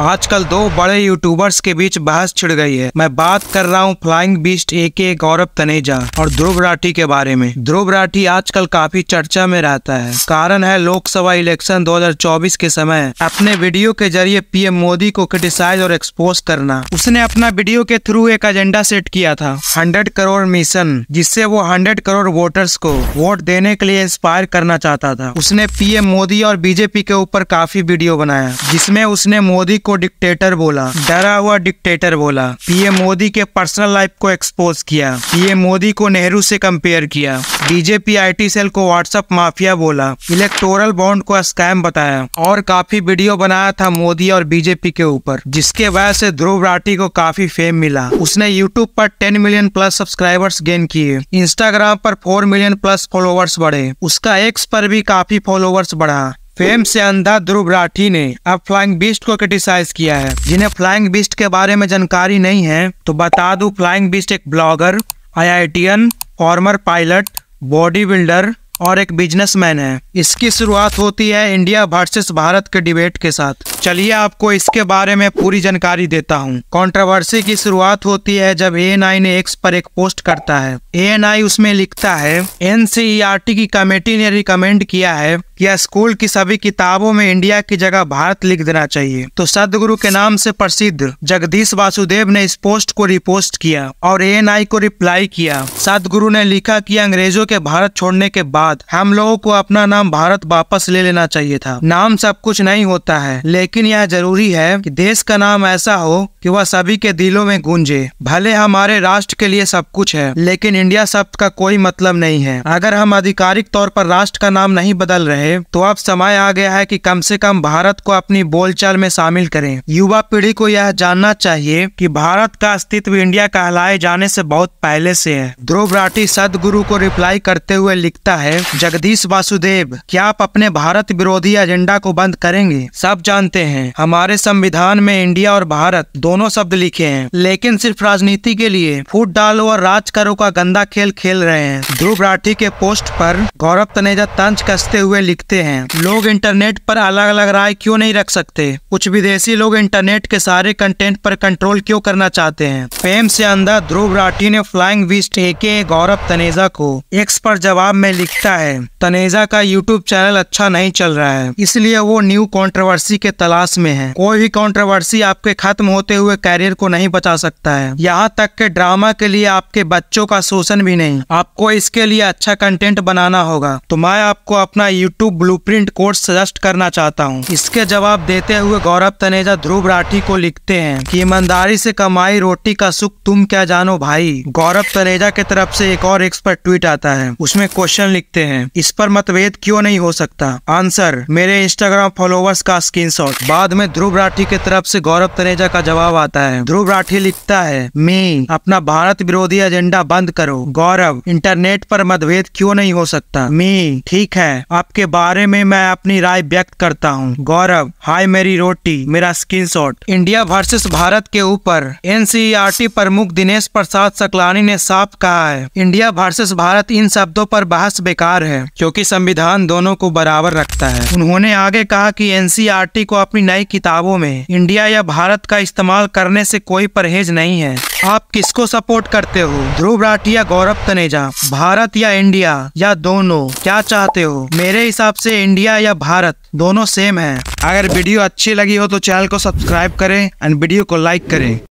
आजकल दो बड़े यूट्यूबर्स के बीच बहस छिड़ गई है मैं बात कर रहा हूँ फ्लाइंग बीस्ट ए के गौरव तनेजा और ध्रुव राठी के बारे में ध्रुव राठी आजकल काफी चर्चा में रहता है कारण है लोकसभा इलेक्शन 2024 के समय अपने वीडियो के जरिए पीएम मोदी को क्रिटिसाइज और एक्सपोज करना उसने अपना वीडियो के थ्रू एक एजेंडा सेट किया था हंड्रेड करोड़ मिशन जिससे वो हंड्रेड करोड़ वोटर्स को वोट देने के लिए इंस्पायर करना चाहता था उसने पीएम मोदी और बीजेपी के ऊपर काफी वीडियो बनाया जिसमे उसने मोदी को डिक्टेटर बोला डरा हुआ डिक्टेटर बोला पीएम मोदी के पर्सनल लाइफ को एक्सपोज किया पीएम मोदी को नेहरू से कंपेयर किया बीजेपी आईटी सेल को व्हाट्सएप माफिया बोला इलेक्टोरल बॉन्ड को स्कैम बताया और काफी वीडियो बनाया था मोदी और बीजेपी के ऊपर जिसके वजह से ध्रुव राठी को काफी फेम मिला उसने यूट्यूब पर ten million plus subscribers gain किए इंस्टाग्राम पर फोर मिलियन प्लस फॉलोवर्स बढ़े उसका एक्स पर भी काफी फॉलोवर्स बढ़ा फेम से अंधा ध्रुव राठी ने अब फ्लाइंग बिस्ट को क्रिटिसाइज किया है जिन्हें फ्लाइंग बिस्ट के बारे में जानकारी नहीं है तो बता दू फ्लाइंग बिस्ट एक blogger IITian former pilot bodybuilder और एक बिजनेसमैन है इसकी शुरुआत होती है इंडिया वर्सेस भारत के डिबेट के साथ चलिए आपको इसके बारे में पूरी जानकारी देता हूँ कंट्रोवर्सी की शुरुआत होती है जब ए ने एक्स पर एक पोस्ट करता है ए उसमें लिखता है एन e की कमेटी ने रिकमेंड किया है या स्कूल की सभी किताबों में इंडिया की जगह भारत लिख देना चाहिए तो सदगुरु के नाम से प्रसिद्ध जगदीश वासुदेव ने इस पोस्ट को रिपोस्ट किया और ए को रिप्लाई किया सदगुरु ने लिखा कि अंग्रेजों के भारत छोड़ने के बाद हम लोगों को अपना नाम भारत वापस ले लेना चाहिए था नाम सब कुछ नहीं होता है लेकिन यह जरूरी है कि देश का नाम ऐसा हो कि वह सभी के दिलों में गूंजे भले हमारे राष्ट्र के लिए सब कुछ है लेकिन इंडिया शब्द का कोई मतलब नहीं है अगर हम आधिकारिक तौर पर राष्ट्र का नाम नहीं बदल रहे है तो अब समय आ गया है कि कम से कम भारत को अपनी बोलचाल में शामिल करें युवा पीढ़ी को यह जानना चाहिए कि भारत का अस्तित्व इंडिया कहलाए जाने से बहुत पहले से है ध्रुव राठी सदगुरु को रिप्लाई करते हुए लिखता है जगदीश वासुदेव क्या आप अपने भारत विरोधी एजेंडा को बंद करेंगे सब जानते हैं हमारे संविधान में इंडिया और भारत दोनों शब्द लिखे हैं लेकिन सिर्फ राजनीति के लिए फूट डालो और राज करो का गंदा खेल खेल रहे हैं ध्रुव राठी के पोस्ट पर गौरव तनेजा तंज कसते हुए दिखते हैं लोग इंटरनेट पर अलग अलग राय क्यों नहीं रख सकते कुछ विदेशी लोग इंटरनेट के सारे कंटेंट पर कंट्रोल क्यों करना चाहते हैं फेम से अंधा ध्रुव राठी ने फ्लाइंग विस्ट एके गौरव तनेजा को एक्स पर जवाब में लिखता है तनेजा का यूट्यूब चैनल अच्छा नहीं चल रहा है इसलिए वो न्यू कॉन्ट्रोवर्सी के तलाश में है कोई भी कॉन्ट्रोवर्सी आपके खत्म होते हुए कैरियर को नहीं बचा सकता है यहाँ तक के ड्रामा के लिए आपके बच्चों का शोषण भी नहीं आपको इसके लिए अच्छा कंटेंट बनाना होगा तो मैं आपको अपना YouTube blue blueprint course suggest करना चाहता हूँ इसके जवाब देते हुए गौरव तनेजा ध्रुव राठी को लिखते हैं कि ईमानदारी से कमाई रोटी का सुख तुम क्या जानो भाई गौरव तनेजा के तरफ से एक और एक्सपर्ट ट्वीट आता है उसमें क्वेश्चन लिखते हैं इस पर मतभेद क्यों नहीं हो सकता आंसर मेरे इंस्टाग्राम फॉलोवर्स का स्क्रीन बाद में ध्रुव राठी के तरफ से गौरव तनेजा का जवाब आता है ध्रुव राठी लिखता है मी अपना भारत विरोधी एजेंडा बंद करो गौरव इंटरनेट पर मतभेद क्यों नहीं हो सकता मी ठीक है आपके बारे में मैं अपनी राय व्यक्त करता हूँ गौरव हाय मेरी रोटी मेरा screenshot India versus Bharat के ऊपर एनसीईआरटी e प्रमुख दिनेश प्रसाद सकलानी ने साफ कहा है इंडिया वर्सेस भारत इन शब्दों पर बहस बेकार है क्योंकि संविधान दोनों को बराबर रखता है उन्होंने आगे कहा कि एनसीईआरटी e को अपनी नई किताबों में इंडिया या भारत का इस्तेमाल करने से कोई परहेज नहीं है आप किसको सपोर्ट करते हो ध्रुव राठिया गौरव तनेजा भारत या इंडिया या दोनों क्या चाहते हो मेरे हिसाब से इंडिया या भारत दोनों सेम है अगर वीडियो अच्छी लगी हो तो चैनल को सब्सक्राइब करें एंड वीडियो को लाइक करें